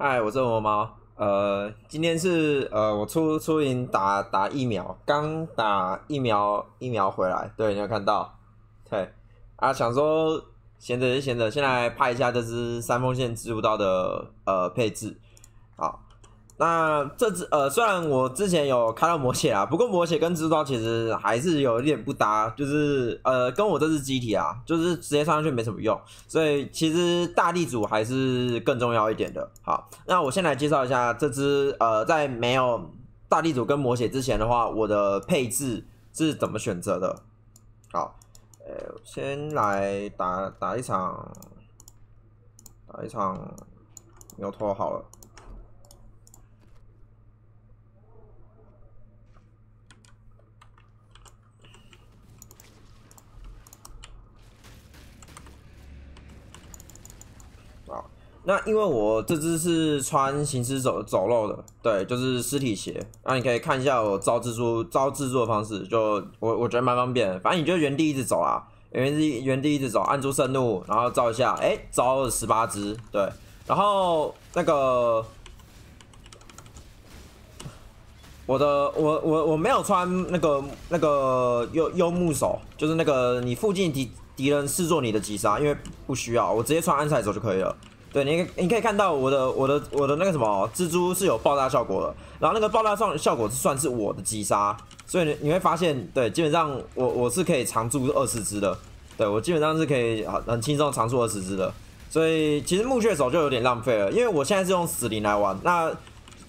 嗨，我是魔毛。呃，今天是呃，我出出营打打疫苗，刚打疫苗疫苗回来。对，你有看到？对啊，想说闲着也是闲着，先来拍一下这只三丰线支付刀的呃配置。好。那这只呃，虽然我之前有开到魔血啊，不过魔血跟蜘蛛刀其实还是有一点不搭，就是呃，跟我这只机体啊，就是直接上去没什么用，所以其实大地主还是更重要一点的。好，那我先来介绍一下这只呃，在没有大地主跟魔血之前的话，我的配置是怎么选择的。好，呃，先来打打一场，打一场牛头好了。那因为我这只是穿行尸走走肉的，对，就是尸体鞋。那你可以看一下我招蜘蛛招制作方式，就我我觉得蛮方便。反正你就原地一直走啊，原地原地一直走，按住圣怒，然后招一下，哎，招了十八只，对。然后那个我的我我我没有穿那个那个幽幽木手，就是那个你附近敌敌人视作你的击杀，因为不需要，我直接穿安彩走就可以了。对你，你可以看到我的我的我的那个什么蜘蛛是有爆炸效果的，然后那个爆炸效效果是算是我的击杀，所以你会发现，对，基本上我我是可以常驻二十只的，对我基本上是可以很很轻松常驻二十只的，所以其实木雀手就有点浪费了，因为我现在是用死灵来玩，那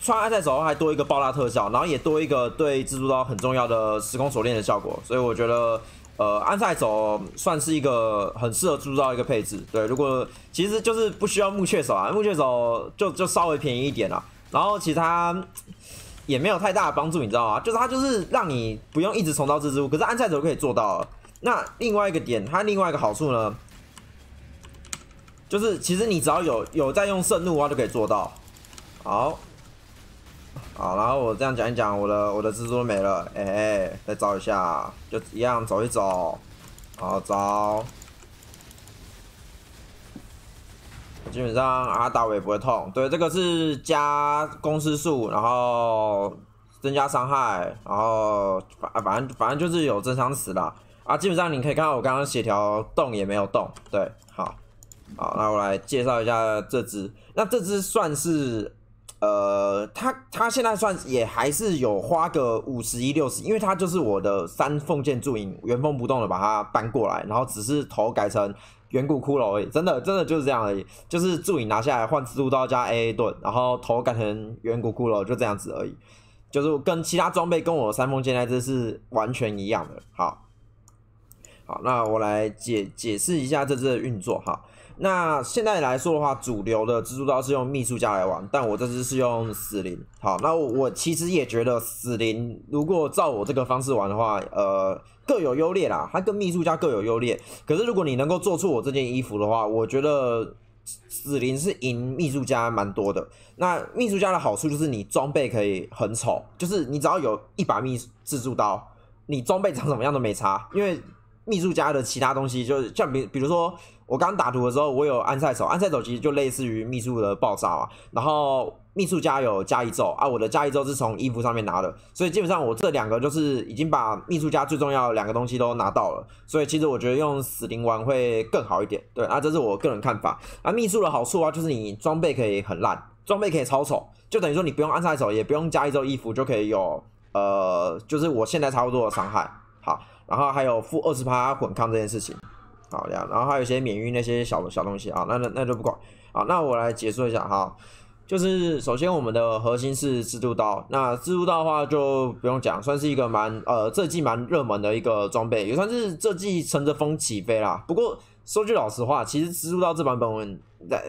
穿爱在手还多一个爆炸特效，然后也多一个对蜘蛛刀很重要的时空锁链的效果，所以我觉得。呃，安塞走算是一个很适合铸造一个配置。对，如果其实就是不需要木雀手啊，木雀手就就稍微便宜一点啦。然后其他也没有太大的帮助，你知道吗？就是它就是让你不用一直重造蜘蛛可是安塞走可以做到。那另外一个点，它另外一个好处呢，就是其实你只要有有在用圣怒的话就可以做到。好。好，然后我这样讲一讲我的我的蜘蛛没了，哎，再招一下，就一样走一走，好招。基本上阿我也不会痛，对，这个是加攻速，然后增加伤害，然后反反正反正就是有增伤死了啊，基本上你可以看到我刚刚血条动也没有动，对，好，好，那我来介绍一下这只，那这只算是。呃，他他现在算也还是有花个五十一六十，因为他就是我的三凤剑铸影原封不动的把它搬过来，然后只是头改成远古骷髅而已，真的真的就是这样而已，就是铸影拿下来换蜘蛛刀加 A A 盾，然后头改成远古骷髅就这样子而已，就是跟其他装备跟我的三凤剑那只是完全一样的，好。好，那我来解解释一下这次的运作。哈。那现在来说的话，主流的蜘蛛刀是用秘书家来玩，但我这次是用死灵。好，那我其实也觉得死灵如果照我这个方式玩的话，呃，各有优劣啦。它跟秘书家各有优劣。可是如果你能够做出我这件衣服的话，我觉得死灵是赢秘书家蛮多的。那秘书家的好处就是你装备可以很丑，就是你只要有一把秘蜘蛛刀，你装备长什么样都没差，因为。秘术家的其他东西，就像比比如说，我刚打图的时候，我有安塞手，安塞手其实就类似于秘术的爆炸啊。然后秘术家有加一咒啊，我的加一咒是从衣服上面拿的，所以基本上我这两个就是已经把秘术家最重要的两个东西都拿到了。所以其实我觉得用死灵丸会更好一点。对啊，这是我个人看法啊。秘术的好处啊，就是你装备可以很烂，装备可以超丑，就等于说你不用安塞手，也不用加一周衣服，就可以有呃，就是我现在差不多的伤害。然后还有负二十趴混抗这件事情，好这样，然后还有一些免疫那些小小东西啊，那那那就不管。好，那我来解说一下哈。就是首先我们的核心是蜘蛛刀，那蜘蛛刀的话就不用讲，算是一个蛮呃这季蛮热门的一个装备，也算是这季乘着风起飞啦。不过说句老实话，其实蜘蛛刀这版本，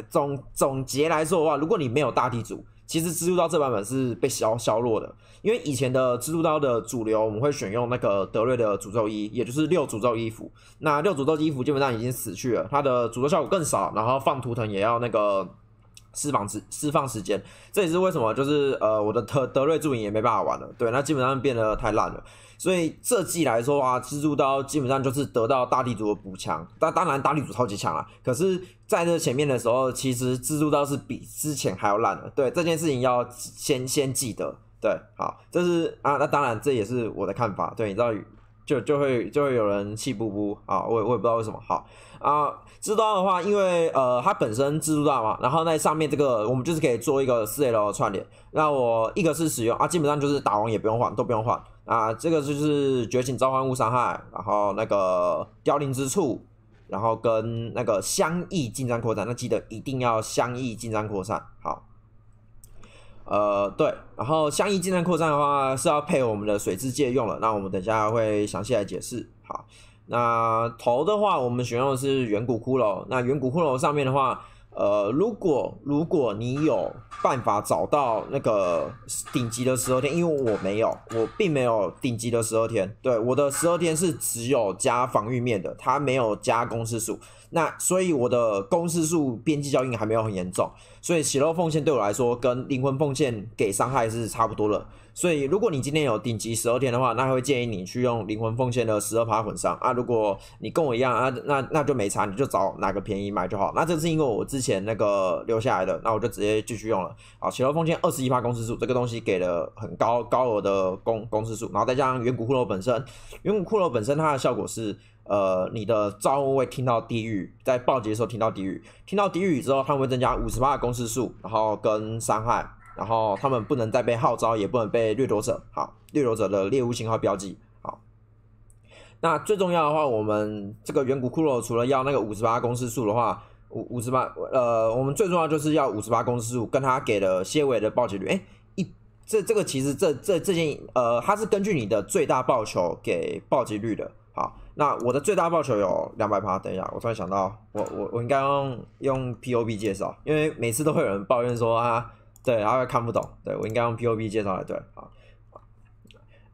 总总结来说的话，如果你没有大地主。其实蜘蛛刀这版本是被削削弱的，因为以前的蜘蛛刀的主流我们会选用那个德瑞的诅咒衣，也就是六诅咒衣服。那六诅咒衣服基本上已经死去了，它的诅咒效果更少，然后放图腾也要那个释放时释放时间。这也是为什么就是呃我的德德瑞助引也没办法玩了，对，那基本上变得太烂了。所以这季来说啊，蜘蛛刀基本上就是得到大地主的补强，但当然大地主超级强了，可是在这前面的时候，其实蜘蛛刀是比之前还要烂的。对这件事情要先先记得，对，好，这是啊，那当然这也是我的看法，对，你知道，就就会就会有人气不不啊，我我也不知道为什么，好。啊，蜘蛛的话，因为呃，它本身蜘蛛大嘛，然后那上面这个，我们就是可以做一个四 L 的串联。那我一个是使用啊，基本上就是打完也不用换，都不用换啊。这个就是觉醒召唤物伤害，然后那个凋零之处，然后跟那个相异近战扩散，那记得一定要相异近战扩散。好，呃，对，然后相异近战扩散的话是要配我们的水质借用了，那我们等下会详细来解释。好。那头的话，我们选用的是远古骷髅。那远古骷髅上面的话，呃，如果如果你有办法找到那个顶级的十二天，因为我没有，我并没有顶级的十二天。对，我的十二天是只有加防御面的，它没有加攻势数。那所以我的攻势数边际效应还没有很严重，所以血肉奉献对我来说跟灵魂奉献给伤害是差不多的。所以，如果你今天有顶级十二天的话，那会建议你去用灵魂奉献的十二发混伤啊。如果你跟我一样啊，那那就没差，你就找哪个便宜买就好。那这是因为我之前那个留下来的，那我就直接继续用了啊。血肉奉献二十一发公式数，这个东西给了很高高额的公公式数，然后再加上远古骷髅本身，远古骷髅本身它的效果是呃，你的招会听到地狱，在暴击的时候听到地狱，听到地狱之后它会增加五十发攻势数，然后跟伤害。然后他们不能再被号召，也不能被掠夺者。好，掠夺者的猎物信号标记。好，那最重要的话，我们这个远古骷髅除了要那个五十八公式数的话，五五十八，呃，我们最重要就是要五十八公式数，跟他给的蝎尾的暴击率。哎，一这这个其实这这这件，呃，它是根据你的最大报球给暴击率的。好，那我的最大报球有两百发。等一下，我突然想到，我我我应该用用 P O B 介绍，因为每次都会有人抱怨说啊。对，然后看不懂。对我应该用 P O B 介绍来对，好，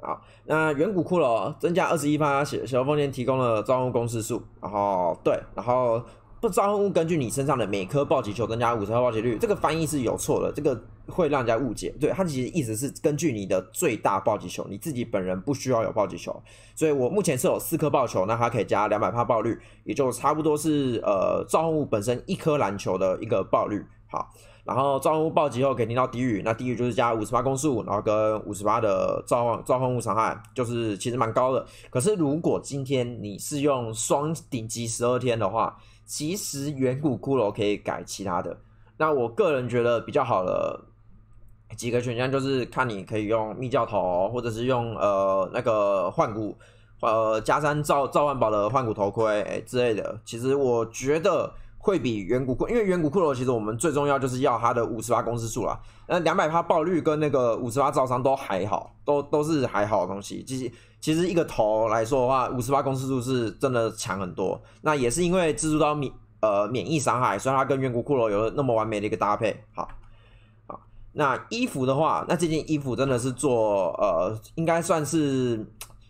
好。那远古骷髅增加二十一发小小风剑提供了召唤公式数，然后对，然后不召唤物根据你身上的每颗暴击球增加五十号暴击率。这个翻译是有错的，这个会让人家误解。对，它其实意思是根据你的最大暴击球，你自己本人不需要有暴击球，所以我目前是有四颗暴球，那它可以加两百发暴率，也就差不多是呃召唤物本身一颗篮球的一个暴率。好，然后召唤物暴击后给你到低语，那低语就是加五十八攻速，然后跟五十八的召唤召唤物伤害，就是其实蛮高的。可是如果今天你是用双顶级十二天的话，其实远古骷髅可以改其他的。那我个人觉得比较好的几个选项就是看你可以用密教头，或者是用呃那个换骨，呃加三造召唤宝的换骨头盔哎之类的。其实我觉得。会比远古库，因为远古骷髅其实我们最重要就是要它的五十八攻数啦。那两百发爆率跟那个五十八造商都还好，都都是还好的东西。其实其实一个头来说的话，五十八攻数是真的强很多。那也是因为蜘蛛刀免呃免疫伤害，所以它跟远古骷髅有那么完美的一个搭配。好，好，那衣服的话，那这件衣服真的是做呃应该算是。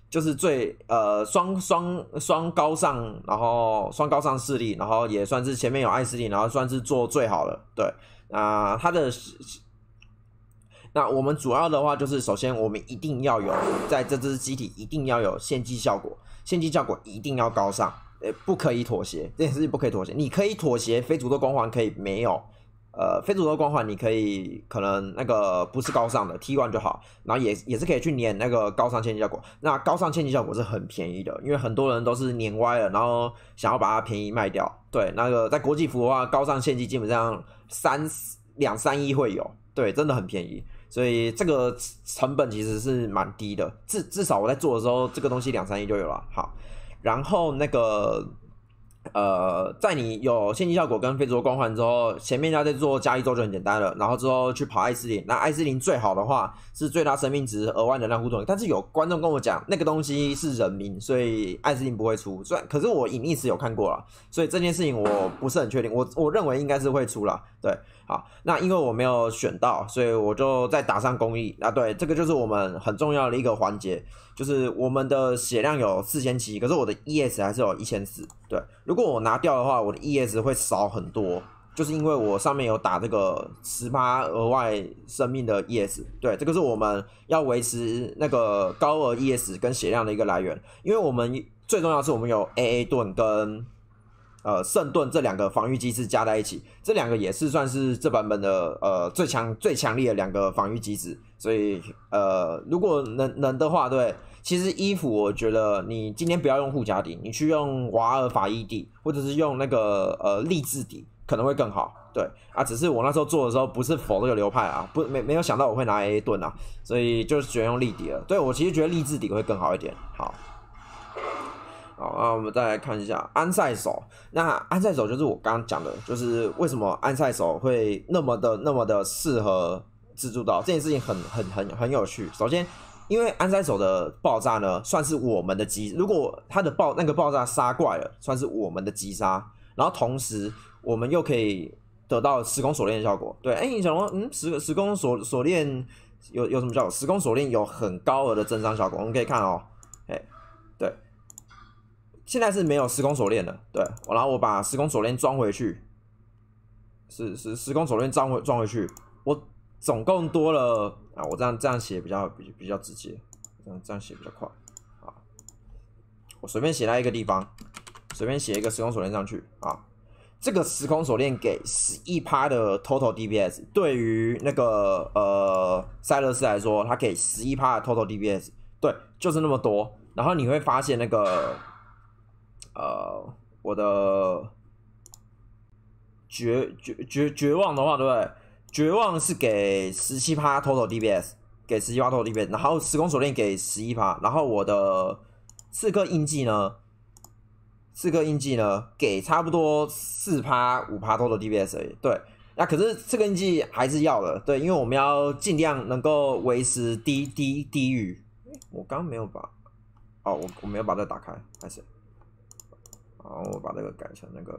就是最呃双双双高尚，然后双高尚势力，然后也算是前面有爱势力，然后算是做最好的对啊，他的那我们主要的话就是，首先我们一定要有在这支机体一定要有献祭效果，献祭效果一定要高尚，呃不可以妥协，这是不可以妥协，你可以妥协，非主动光环可以没有。呃，非主流光环你可以可能那个不是高尚的，one 就好，然后也也是可以去粘那个高尚献祭效果。那高尚献祭效果是很便宜的，因为很多人都是粘歪了，然后想要把它便宜卖掉。对，那个在国际服的话，高尚献祭基本上三两三亿会有，对，真的很便宜，所以这个成本其实是蛮低的，至至少我在做的时候，这个东西两三亿就有了。好，然后那个。呃，在你有现金效果跟非洲光环之后，前面要再做加一周就很简单了。然后之后去跑艾斯林，那艾斯林最好的话是最大生命值额外能量护盾。但是有观众跟我讲那个东西是人名，所以艾斯林不会出。虽然可是我隐秘时有看过了，所以这件事情我不是很确定。我我认为应该是会出了。对，好，那因为我没有选到，所以我就再打上公益。啊，对，这个就是我们很重要的一个环节。就是我们的血量有四千七，可是我的 ES 还是有一千四。对，如果我拿掉的话，我的 ES 会少很多，就是因为我上面有打这个十八额外生命的 ES。对，这个是我们要维持那个高额 ES 跟血量的一个来源。因为我们最重要是我们有 AA 盾跟。呃，圣盾这两个防御机制加在一起，这两个也是算是这版本的呃最强、最强力的两个防御机制。所以呃，如果能能的话，对，其实衣服我觉得你今天不要用护甲底，你去用瓦尔法伊底，或者是用那个呃力质底可能会更好。对啊，只是我那时候做的时候不是否这个流派啊，不没没有想到我会拿 A 盾啊，所以就选用立底了。对我其实觉得励志底会更好一点。好。好，那我们再来看一下安塞手。那安塞手就是我刚刚讲的，就是为什么安塞手会那么的那么的适合自助刀这件事情很很很很有趣。首先，因为安塞手的爆炸呢，算是我们的击，如果他的爆那个爆炸杀怪了，算是我们的击杀。然后同时，我们又可以得到时空锁链的效果。对，哎，你想说，嗯，时时空锁锁链有有什么效果？时空锁链有很高额的增伤效果。我们可以看哦。现在是没有时空锁链的，对，我然后我把时空锁链装回去，是是时空锁链装回装回去，我总共多了啊，我这样这样写比较比比较直接，样这样写比较快，啊，我随便写在一个地方，随便写一个时空锁链上去啊，这个时空锁链给十一趴的 total dps，对于那个呃塞勒斯来说，他给十一趴的 total dps，对，就是那么多，然后你会发现那个。呃，我的绝绝绝绝望的话，对不对？绝望是给十七趴偷 l DPS，给十七趴偷 l DPS，然后时空锁链给十一趴，然后我的刺客印记呢？刺客印记呢？给差不多四趴五趴偷 l DPS，对。那可是刺客印记还是要的，对，因为我们要尽量能够维持低低低于。我刚没有把哦，我我没有把它打开，还是。然后我把这个改成那个，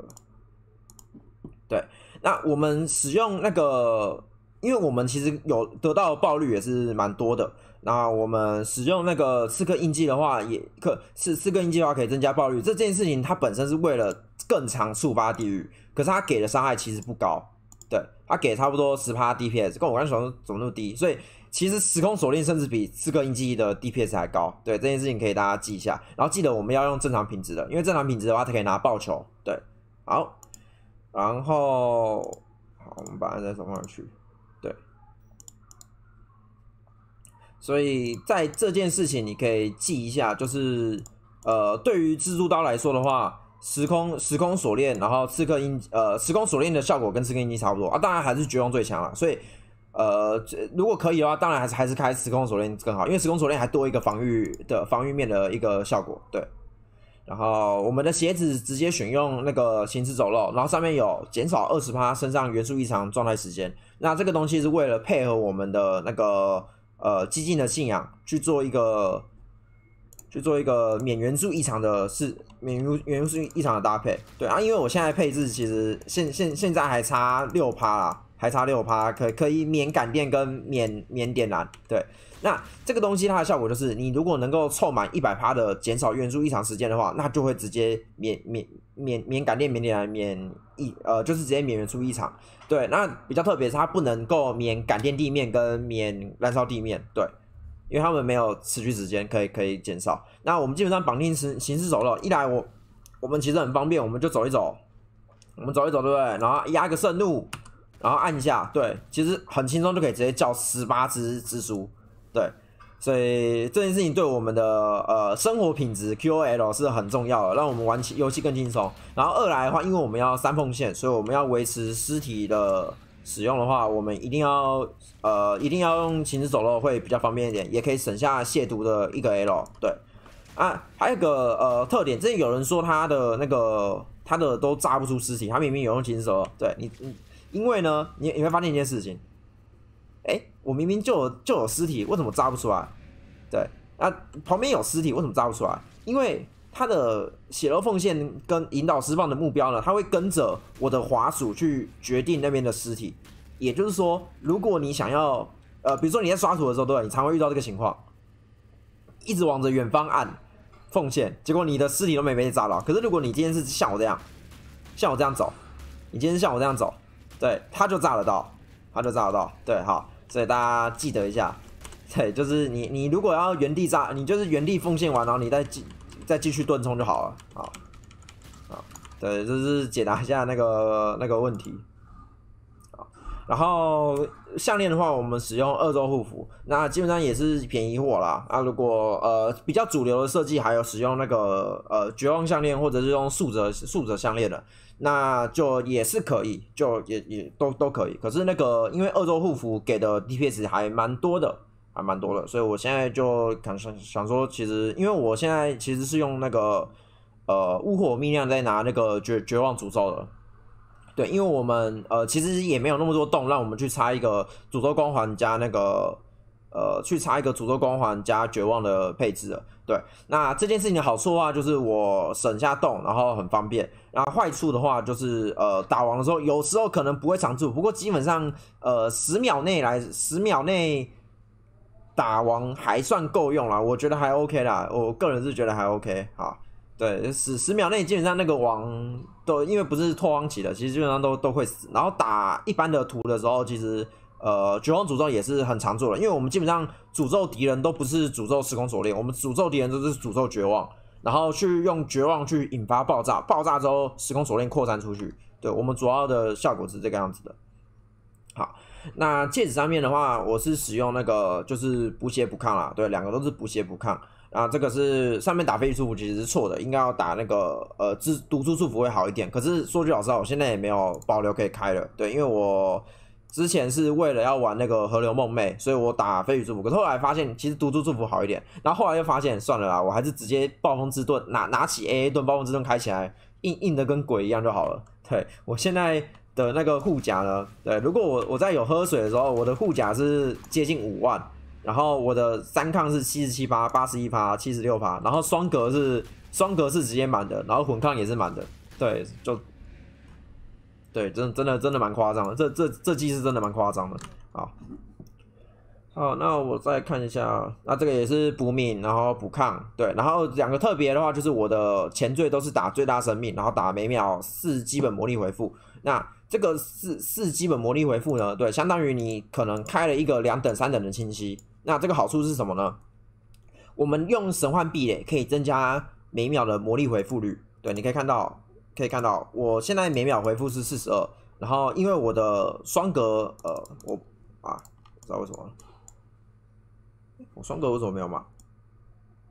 对。那我们使用那个，因为我们其实有得到爆率也是蛮多的。那我们使用那个刺客印记的话，也可是刺客印记的话可以增加爆率。这件事情它本身是为了更长触发地狱，可是它给的伤害其实不高。对，它给差不多十趴 DPS，跟我刚才说怎么那么低？所以。其实时空锁链甚至比刺客印记的 DPS 还高，对这件事情可以大家记一下。然后记得我们要用正常品质的，因为正常品质的话它可以拿爆球。对，好，然后好，我们把它再送上去。对，所以在这件事情你可以记一下，就是呃，对于蜘蛛刀来说的话，时空时空锁链，然后刺客印呃，时空锁链的效果跟刺客印记差不多啊，当然还是绝望最强了，所以。呃，这如果可以的话，当然还是还是开时空锁链更好，因为时空锁链还多一个防御的防御面的一个效果。对，然后我们的鞋子直接选用那个行尸走肉，然后上面有减少二十趴身上元素异常状态时间。那这个东西是为了配合我们的那个呃激进的信仰去做一个去做一个免元素异常的是免元素异常的搭配。对啊，因为我现在配置其实现现现在还差六趴啦。还差六趴，可可以免感电跟免免点燃。对，那这个东西它的效果就是，你如果能够凑满一百趴的减少元素异常时间的话，那就会直接免免免免感电、免点燃、免异呃，就是直接免元素异常。对，那比较特别，是它不能够免感电地面跟免燃烧地面。对，因为他们没有持续时间可以可以减少。那我们基本上绑定行行尸走肉一来，我我们其实很方便，我们就走一走，我们走一走，对不对？然后压个圣怒。然后按一下，对，其实很轻松就可以直接叫十八只蜘蛛，对，所以这件事情对我们的呃生活品质 QOL 是很重要的，让我们玩起游戏更轻松。然后二来的话，因为我们要三奉献，所以我们要维持尸体的使用的话，我们一定要呃一定要用行尸走肉会比较方便一点，也可以省下亵渎的一个 L。对，啊，还有个呃特点，之前有人说他的那个他的都炸不出尸体，他明明有用行手，对你，你。因为呢，你你会发现一件事情，哎，我明明就就有尸体，为什么扎不出来？对，啊，旁边有尸体，为什么扎不出来？因为它的血肉奉献跟引导释放的目标呢，它会跟着我的滑鼠去决定那边的尸体。也就是说，如果你想要，呃，比如说你在刷图的时候，对，你常会遇到这个情况，一直往着远方按奉献，结果你的尸体都没被扎到。可是如果你今天是像我这样，像我这样走，你今天是像我这样走。对，他就炸得到，他就炸得到。对，好，所以大家记得一下，对，就是你你如果要原地炸，你就是原地奉献完，然后你再继再继续盾冲就好了。好，啊，对，就是解答一下那个那个问题。然后项链的话，我们使用二周护符，那基本上也是便宜货啦。啊，如果呃比较主流的设计，还有使用那个呃绝望项链，或者是用竖折竖折项链的，那就也是可以，就也也都都可以。可是那个因为二周护符给的 DPS 还蛮多的，还蛮多的，所以我现在就想想说，其实因为我现在其实是用那个呃巫火秘酿在拿那个绝绝望诅咒的。对，因为我们呃其实也没有那么多洞，让我们去插一个诅咒光环加那个呃去插一个诅咒光环加绝望的配置了。对，那这件事情的好处的话，就是我省下洞，然后很方便。然后坏处的话，就是呃打王的时候，有时候可能不会常驻，不过基本上呃十秒内来十秒内打王还算够用了，我觉得还 OK 啦。我个人是觉得还 OK。啊。对，十十秒内基本上那个王。都因为不是拓荒期的，其实基本上都都会死。然后打一般的图的时候，其实呃绝望诅咒也是很常做的，因为我们基本上诅咒敌人都不是诅咒时空锁链，我们诅咒敌人都是诅咒绝望，然后去用绝望去引发爆炸，爆炸之后时空锁链扩散出去。对我们主要的效果是这个样子的。好，那戒指上面的话，我是使用那个就是补血补抗啦，对，两个都是补血补抗。啊，这个是上面打飞羽祝福其实是错的，应该要打那个呃，之毒珠祝福会好一点。可是说句老实话，我现在也没有保留可以开了，对，因为我之前是为了要玩那个河流梦寐，所以我打飞羽祝福，可是后来发现其实毒珠祝福好一点，然后后来又发现算了啦，我还是直接暴风之盾拿拿起 A A 盾，暴风之盾开起来，硬硬的跟鬼一样就好了。对，我现在的那个护甲呢？对，如果我我在有喝水的时候，我的护甲是接近五万。然后我的三抗是七十七发、八十一发、七十六发，然后双格是双格是直接满的，然后混抗也是满的，对，就对，真真的真的蛮夸张的，这这这季是真的蛮夸张的。好，好，那我再看一下，那这个也是补敏，然后补抗，对，然后两个特别的话就是我的前缀都是打最大生命，然后打每秒四基本魔力回复。那这个四四基本魔力回复呢，对，相当于你可能开了一个两等三等的清晰。那这个好处是什么呢？我们用神幻壁垒可以增加每秒的魔力回复率。对，你可以看到，可以看到，我现在每秒回复是四十二。然后因为我的双格，呃，我啊，不知道为什么，我双格为什么没有满？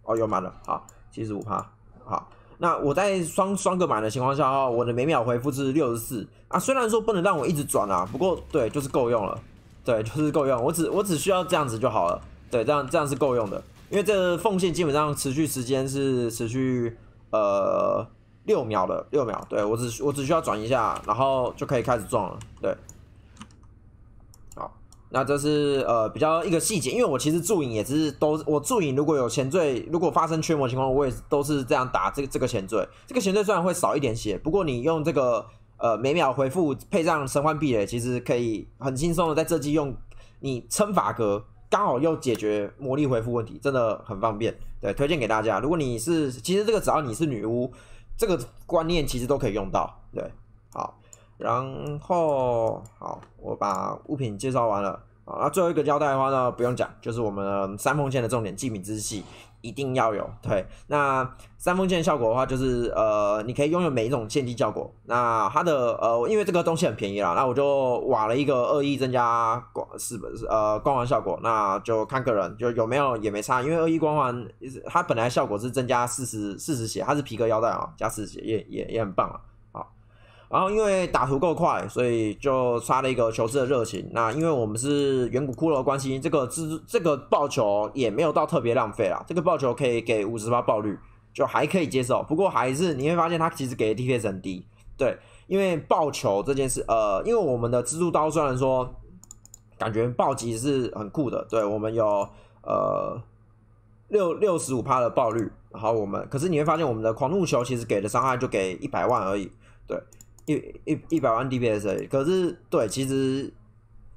哦，有满了，好，七十五趴，好，那我在双双格满的情况下哦，我的每秒回复是六十四。啊，虽然说不能让我一直转啊，不过对，就是够用了。对，就是够用。我只我只需要这样子就好了。对，这样这样是够用的，因为这缝隙基本上持续时间是持续呃六秒的，六秒。对我只我只需要转一下，然后就可以开始撞了。对，好，那这是呃比较一个细节，因为我其实注影也是都，我注影如果有前缀，如果发生缺魔情况，我也都是这样打这个这个前缀。这个前缀虽然会少一点血，不过你用这个。呃，每秒回复配上神幻壁垒，其实可以很轻松的在这季用。你撑法格，刚好又解决魔力回复问题，真的很方便。对，推荐给大家。如果你是，其实这个只要你是女巫，这个观念其实都可以用到。对，好，然后好，我把物品介绍完了。啊，那最后一个交代的话呢，不用讲，就是我们三奉献的重点——祭米之系，一定要有对那三封剑效果的话，就是呃，你可以拥有每一种剑技效果。那它的呃，因为这个东西很便宜了，那我就瓦了一个恶意增加光是不是呃光环效果？那就看个人，就有没有也没差，因为恶意光环它本来效果是增加四十四十血，它是皮革腰带啊，加十血也也也很棒啊。然后因为打图够快，所以就刷了一个球师的热情。那因为我们是远古骷髅关系，这个蜘这个爆球也没有到特别浪费啦，这个爆球可以给五十发爆率，就还可以接受。不过还是你会发现，它其实给的 TP 很低。对，因为爆球这件事，呃，因为我们的蜘蛛刀虽然说感觉暴击是很酷的，对我们有呃六六十五趴的爆率。然后我们可是你会发现，我们的狂怒球其实给的伤害就给一百万而已。对。一一一百万 DPS，可是对，其实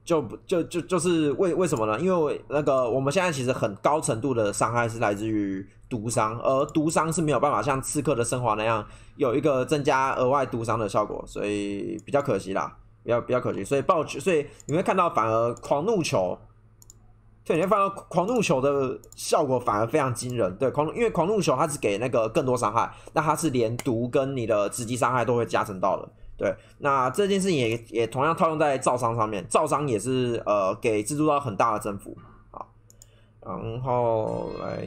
就就就就是为为什么呢？因为那个我们现在其实很高程度的伤害是来自于毒伤，而毒伤是没有办法像刺客的升华那样有一个增加额外毒伤的效果，所以比较可惜啦，比较比较可惜。所以暴所以你会看到反而狂怒球，对，你会发现狂怒球的效果反而非常惊人。对，狂怒，因为狂怒球它是给那个更多伤害，那它是连毒跟你的直击伤害都会加成到的。对，那这件事情也也同样套用在造商上面，造商也是呃给蜘蛛刀很大的增幅啊。然后来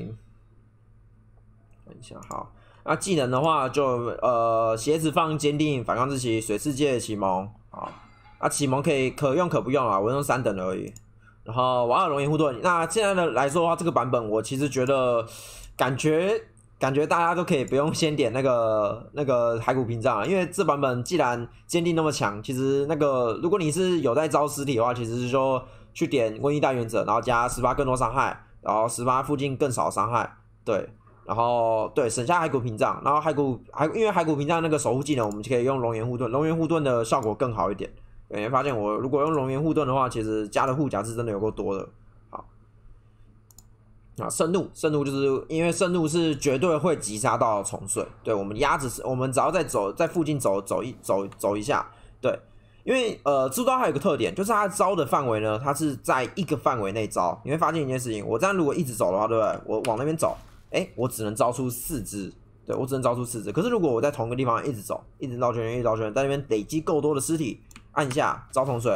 看一下，好，那技能的话就呃鞋子放坚定，反抗之旗，水世界启蒙啊，啊启蒙可以可用可不用啊，我用三等而已。然后瓦尔龙岩护盾，那现在的来说的话，这个版本我其实觉得感觉。感觉大家都可以不用先点那个 那个骸骨屏障了，因为这版本既然坚定那么强，其实那个如果你是有在招尸体的话，其实是说去点瘟疫大原则，然后加十八更多伤害，然后十八附近更少伤害，对，然后对省下骸骨屏障，然后骸骨骸因为骸骨屏障那个守护技能，我们就可以用龙岩护盾，龙岩护盾的效果更好一点。发现我如果用龙岩护盾的话，其实加的护甲是真的有够多的。啊，圣怒，圣怒就是因为圣怒是绝对会击杀到虫碎。对我们鸭子是，我们只要在走，在附近走走一走走一下，对，因为呃，猪刀还有个特点，就是它招的范围呢，它是在一个范围内招，你会发现一件事情，我这样如果一直走的话，对不对？我往那边走，哎，我只能招出四只，对我只能招出四只，可是如果我在同个地方一直走，一直绕圈圈，一直绕圈圈，在那边累积够多的尸体，按下招虫碎，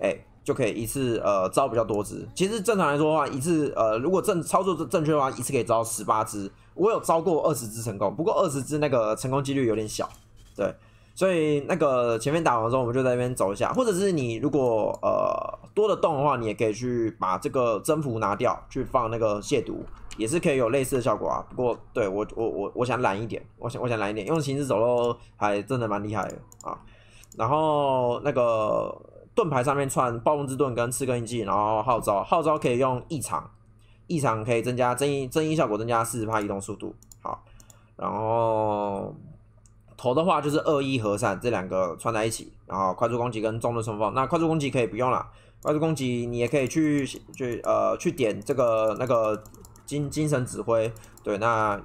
哎。就可以一次呃招比较多只。其实正常来说的话，一次呃如果正操作正确的话，一次可以招十八只。我有招过二十只成功，不过二十只那个成功几率有点小，对。所以那个前面打完之后，我们就在那边走一下，或者是你如果呃多的动的话，你也可以去把这个征服拿掉，去放那个亵渎，也是可以有类似的效果啊。不过对我我我我想懒一点，我想我想懒一点，用行尸走肉还真的蛮厉害的啊。然后那个。盾牌上面串暴风之盾跟刺客印记，然后号召号召可以用异常，异常可以增加增益增益效果，增加四十帕移动速度。好，然后头的话就是恶意和善这两个串在一起，然后快速攻击跟中盾冲锋。那快速攻击可以不用了，快速攻击你也可以去去呃去点这个那个精精神指挥，对，那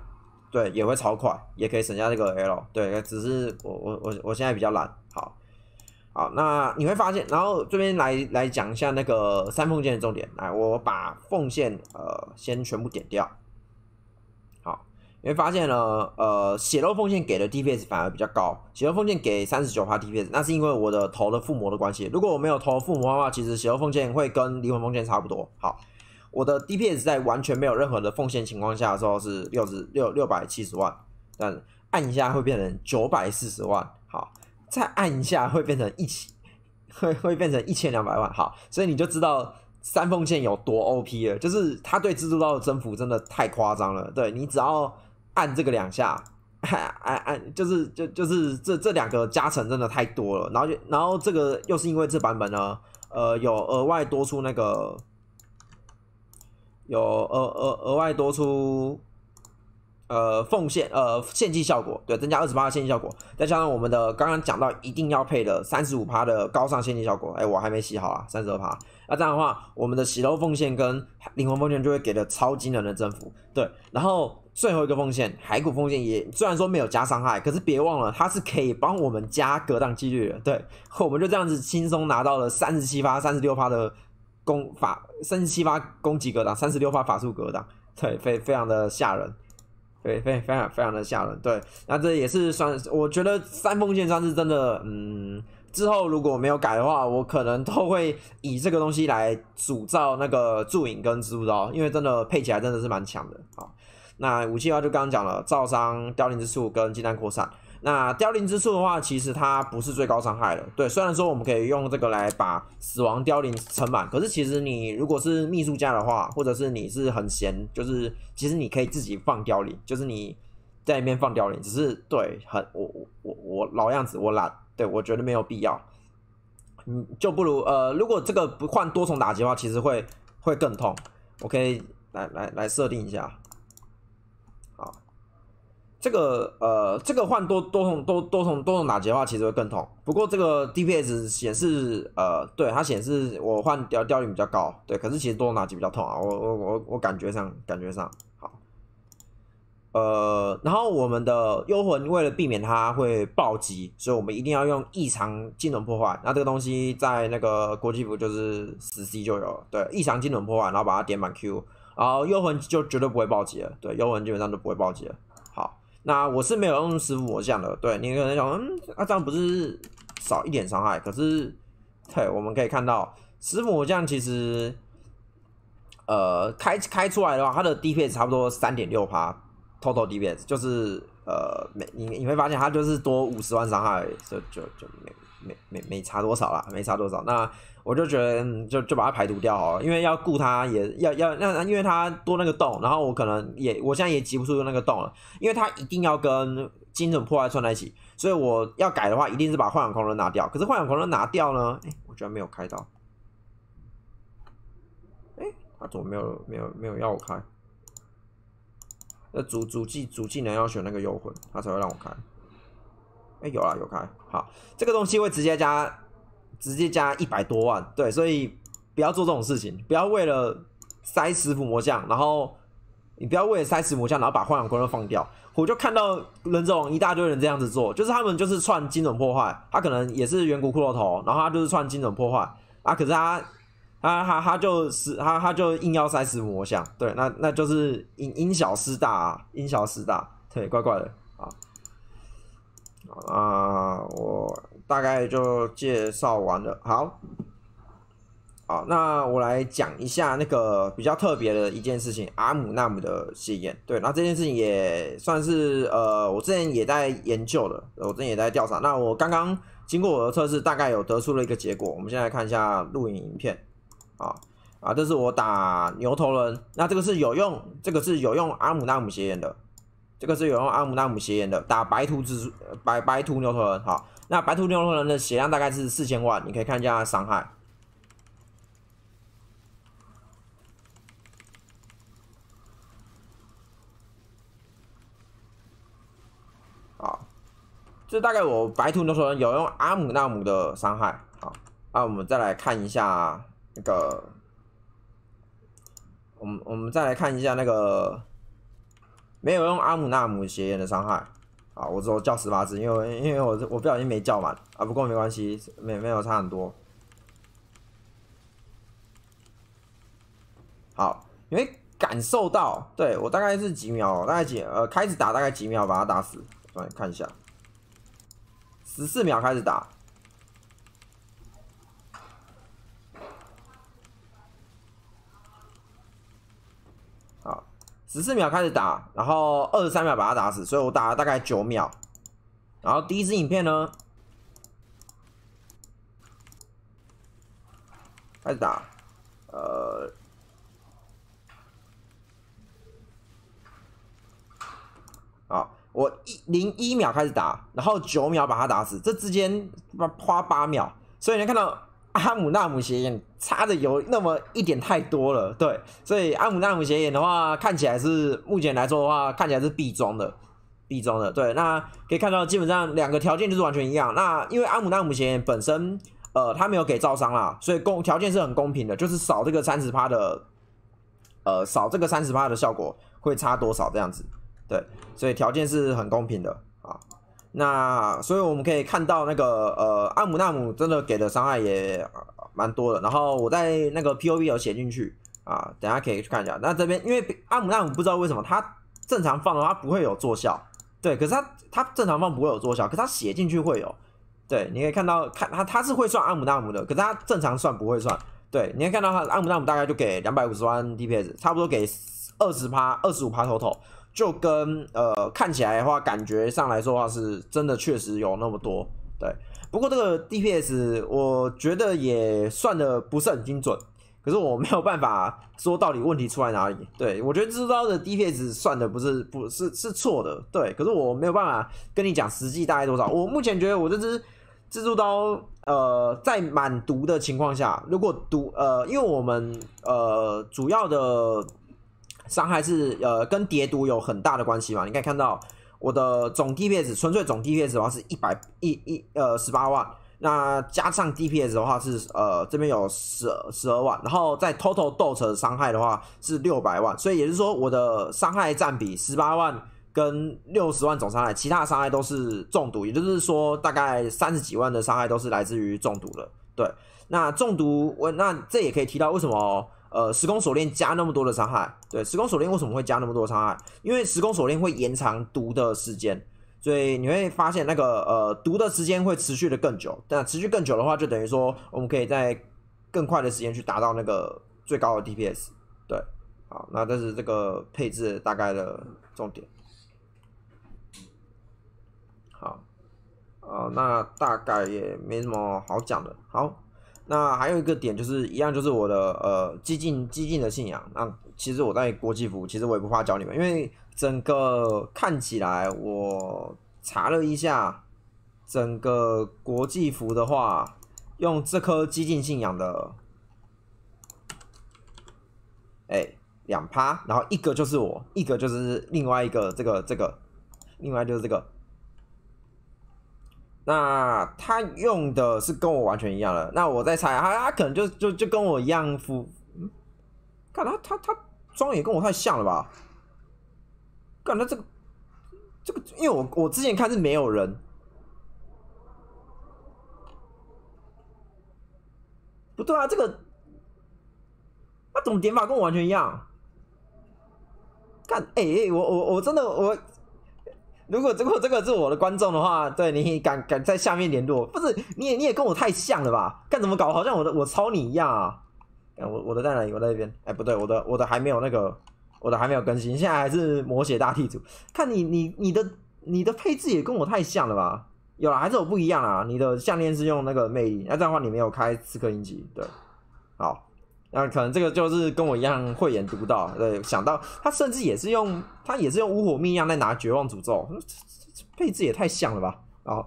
对也会超快，也可以省下这个 L。对，只是我我我我现在比较懒。好，那你会发现，然后这边来来讲一下那个三奉献的重点。来，我把奉献呃先全部点掉。好，你会发现呢，呃，血肉奉献给的 DPS 反而比较高，血肉奉献给三十九发 DPS，那是因为我的头的附魔的关系。如果我没有投附魔的话，其实血肉奉献会跟灵魂奉献差不多。好，我的 DPS 在完全没有任何的奉献情况下的时候是六十六六百七十万，但按一下会变成九百四十万。好。再按一下会变成一千，会会变成一千两百万。好，所以你就知道三凤剑有多 O P 了，就是他对蜘蛛刀的增幅真的太夸张了。对你只要按这个两下，按按，就是就就是这这两个加成真的太多了。然后，就然后这个又是因为这版本呢，呃，有额外多出那个，有额额额外多出。呃，奉献呃，献祭效果，对，增加二十八的献祭效果，再加上我们的刚刚讲到一定要配的三十五趴的高尚献祭效果，哎，我还没洗好啊，三十二趴。那这样的话，我们的洗肉奉献跟灵魂奉献就会给了超惊人的增幅，对，然后最后一个奉献，骸骨奉献也虽然说没有加伤害，可是别忘了它是可以帮我们加格挡几率的，对，我们就这样子轻松拿到了三十七发、三十六发的攻法，三十七发攻击格挡，三十六发法术格挡，对，非非常的吓人。对，非非常非常的吓人。对，那这也是算，我觉得三封剑算是真的，嗯，之后如果没有改的话，我可能都会以这个东西来主造那个注影跟蜘蛛刀，因为真的配起来真的是蛮强的啊。那武器的话，就刚刚讲了，造伤、凋零之术跟金丹扩散。那凋零之术的话，其实它不是最高伤害的。对，虽然说我们可以用这个来把死亡凋零撑满，可是其实你如果是秘书家的话，或者是你是很闲，就是其实你可以自己放凋零，就是你在里面放凋零。只是对，很我我我我老样子，我懒，对我觉得没有必要，你就不如呃，如果这个不换多重打击的话，其实会会更痛。OK，来来来，设定一下。这个呃，这个换多多重多多重多重打击的话，其实会更痛。不过这个 DPS 显示呃，对它显示我换掉掉率比较高，对。可是其实多重打击比较痛啊？我我我我感觉上感觉上好。呃，然后我们的幽魂为了避免它会暴击，所以我们一定要用异常技能破坏。那这个东西在那个国际服就是十 C 就有，对，异常技能破坏，然后把它点满 Q，然后幽魂就绝对不会暴击了。对，幽魂基本上就不会暴击了。那我是没有用石斧魔将的，对你可能想，嗯，啊，这样不是少一点伤害，可是，对，我们可以看到石斧魔将其实，呃，开开出来的话，它的 DPS 差不多三点六帕，total DPS 就是呃，每你你会发现它就是多五十万伤害，就就就没。没没没差多少了，没差多少。那我就觉得就就把它排毒掉了，因为要顾它也要要那因为它多那个洞，然后我可能也我现在也挤不出那个洞了，因为它一定要跟精准破坏串在一起，所以我要改的话一定是把幻想狂人拿掉。可是幻想狂人拿掉呢，哎，我居然没有开到，哎，他怎么没有没有没有要我开？那主主技主技能要选那个幽魂，他才会让我开。有啊，有开好，这个东西会直接加，直接加一百多万。对，所以不要做这种事情，不要为了塞石斧魔像，然后你不要为了塞石魔像，然后把幻想骷髅放掉。我就看到人总一大堆人这样子做，就是他们就是串精准破坏，他可能也是远古骷髅头，然后他就是串精准破坏啊，可是他他他他就是他他就硬要塞石斧魔像，对，那那就是因因小失大，啊，因小失大，对，怪怪的。啊，我大概就介绍完了。好，好，那我来讲一下那个比较特别的一件事情——阿姆纳姆的实验。对，那这件事情也算是呃，我之前也在研究的，我之前也在调查。那我刚刚经过我的测试，大概有得出了一个结果。我们现在看一下录影影片。啊啊，这是我打牛头人，那这个是有用，这个是有用阿姆纳姆实眼的。这个是有用阿姆纳姆鞋眼的打白兔子白白兔牛头人，好，那白兔牛头人的血量大概是四千万，你可以看一下伤害。好，这大概我白兔牛头人有用阿姆纳姆的伤害。好，那我们再来看一下那个，我们我们再来看一下那个。没有用阿姆纳姆斜眼的伤害啊！我只有叫十八只，因为因为我我不小心没叫满啊。不过没关系，没没有差很多。好，你会感受到，对我大概是几秒，大概几呃开始打，大概几秒把它打死。来看一下，十四秒开始打。十四秒开始打，然后二十三秒把他打死，所以我打了大概九秒。然后第一支影片呢，开始打，呃，好，我一零一秒开始打，然后九秒把他打死，这之间花八秒，所以你看到。阿姆纳姆斜眼差的有那么一点太多了，对，所以阿姆纳姆斜眼的话，看起来是目前来说的话，看起来是必装的，必装的。对，那可以看到，基本上两个条件就是完全一样。那因为阿姆纳姆斜眼本身，呃，他没有给招商啦，所以公条件是很公平的，就是少这个三十趴的，呃，少这个三十趴的效果会差多少这样子，对，所以条件是很公平的啊。那所以我们可以看到那个呃阿姆纳姆真的给的伤害也蛮多的，然后我在那个 P O V 有写进去啊，等下可以去看一下。那这边因为阿姆纳姆不知道为什么他正常放的话不会有作效，对，可是他他正常放不会有作效，可他写进去会有，对，你可以看到看他他是会算阿姆纳姆的，可是他正常算不会算，对，你可以看到他阿姆纳姆大概就给两百五十万 D P S，差不多给二十趴二十五趴 total。就跟呃看起来的话，感觉上来说话是真的，确实有那么多对。不过这个 DPS 我觉得也算的不是很精准，可是我没有办法说到底问题出在哪里。对我觉得蜘蛛刀的 DPS 算的不是不是是错的，对。可是我没有办法跟你讲实际大概多少。我目前觉得我这只。蜘蛛刀呃在满毒的情况下，如果毒呃因为我们呃主要的。伤害是呃跟叠毒有很大的关系嘛？你可以看到我的总 DPS，纯粹总 DPS，的话是一百一一呃十八万，那加上 DPS 的话是呃这边有十十二万，然后在 Total 斗车伤害的话是六百万，所以也就是说我的伤害占比十八万跟六十万总伤害，其他的伤害都是中毒，也就是说大概三十几万的伤害都是来自于中毒的。对，那中毒，我那这也可以提到为什么？呃，时空锁链加那么多的伤害，对，时空锁链为什么会加那么多伤害？因为时空锁链会延长毒的时间，所以你会发现那个呃毒的时间会持续的更久。但持续更久的话，就等于说我们可以在更快的时间去达到那个最高的 DPS。对，好，那这是这个配置大概的重点。好，呃，那大概也没什么好讲的，好。那还有一个点就是一样，就是我的呃激进激进的信仰。那其实我在国际服，其实我也不怕教你们，因为整个看起来我查了一下，整个国际服的话，用这颗激进信仰的，哎，两趴，然后一个就是我，一个就是另外一个这个这个另外就是这个。那他用的是跟我完全一样的。那我再猜，他他可能就就就跟我一样敷，看他他他妆也跟我太像了吧？感觉这个这个，因为我我之前看是没有人，不对啊，这个那种点法跟我完全一样，看，哎，我我我真的我。如果如果这个是我的观众的话，对你敢敢在下面联络？不是，你也你也跟我太像了吧？看怎么搞，好像我的我抄你一样啊！我我的在哪里？我在那边。哎，不对，我的我的还没有那个，我的还没有更新，现在还是魔血大地主。看你你你的你的配置也跟我太像了吧？有了，还是我不一样啊！你的项链是用那个魅力，那这样的话你没有开刺客印级。对，好。那可能这个就是跟我一样慧眼独到，对，想到他甚至也是用他也是用巫火秘一样在拿绝望诅咒，配置也太像了吧？然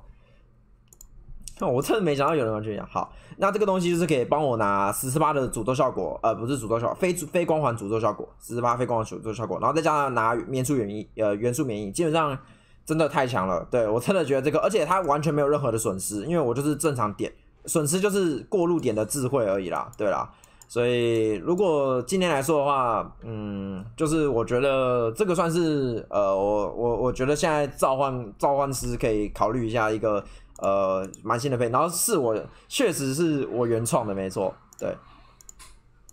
那我真的没想到有人完全一样。好，那这个东西就是可以帮我拿十四八的诅咒效果，呃，不是诅咒效，果，非非光环诅咒效果，十四八非光环诅咒效果，然后再加上拿元素免疫，呃，元素免疫，基本上真的太强了。对我真的觉得这个，而且它完全没有任何的损失，因为我就是正常点，损失就是过路点的智慧而已啦，对啦。所以，如果今天来说的话，嗯，就是我觉得这个算是呃，我我我觉得现在召唤召唤师可以考虑一下一个呃蛮新的配，然后是我确实是我原创的，没错，对，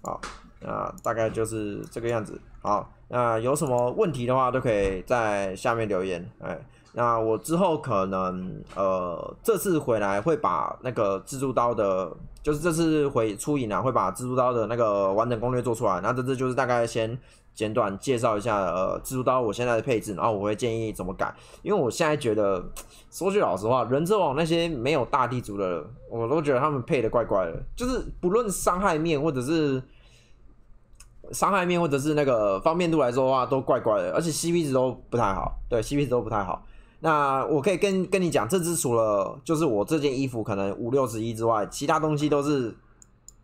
好，那大概就是这个样子。好，那有什么问题的话都可以在下面留言，哎，那我之后可能呃这次回来会把那个蜘蛛刀的。就是这次回初影啊，会把蜘蛛刀的那个完整攻略做出来。那这次就是大概先简短介绍一下呃，蜘蛛刀我现在的配置，然后我会建议怎么改。因为我现在觉得，说句老实话，人之王那些没有大地主的，我都觉得他们配的怪怪的，就是不论伤害面或者是伤害面或者是那个方便度来说的话，都怪怪的，而且 CP 值都不太好。对，CP 值都不太好。那我可以跟跟你讲，这只除了就是我这件衣服可能五六十一之外，其他东西都是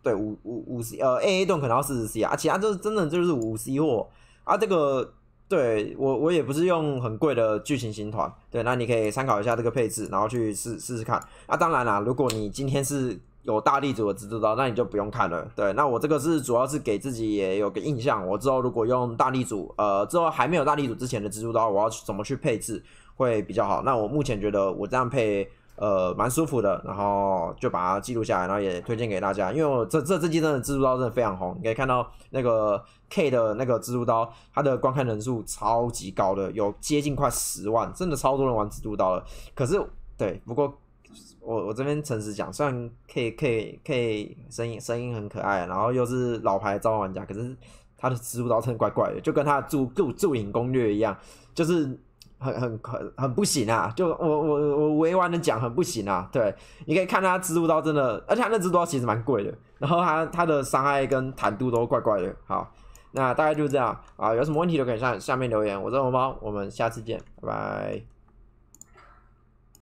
对五五五十呃 A A 盾可能要四十 C 啊，其他就是真的就是五 C 货啊。这个对我我也不是用很贵的巨型星团，对，那你可以参考一下这个配置，然后去试试试看。啊，当然啦，如果你今天是有大地主的蜘蛛刀，那你就不用看了。对，那我这个是主要是给自己也有个印象，我之后如果用大地主呃之后还没有大地主之前的蜘蛛刀，我要怎么去配置？会比较好。那我目前觉得我这样配，呃，蛮舒服的。然后就把它记录下来，然后也推荐给大家。因为我这这这季真的蜘蛛刀真的非常红，你可以看到那个 K 的那个蜘蛛刀，它的观看人数超级高的，有接近快十万，真的超多人玩蜘蛛刀了。可是对，不过我我这边诚实讲，虽然 K K K 声音声音很可爱，然后又是老牌召唤家，可是他的蜘蛛刀真的怪怪的，就跟他的助助助引攻略一样，就是。很很很很不行啊！就我我我委婉的讲，很不行啊。对，你可以看他蜘蛛刀真的，而且他那蜘蛛刀其实蛮贵的。然后他他的伤害跟坦度都怪怪的。好，那大概就这样啊。有什么问题都可以下下面留言。我是龙猫，我们下次见，拜拜。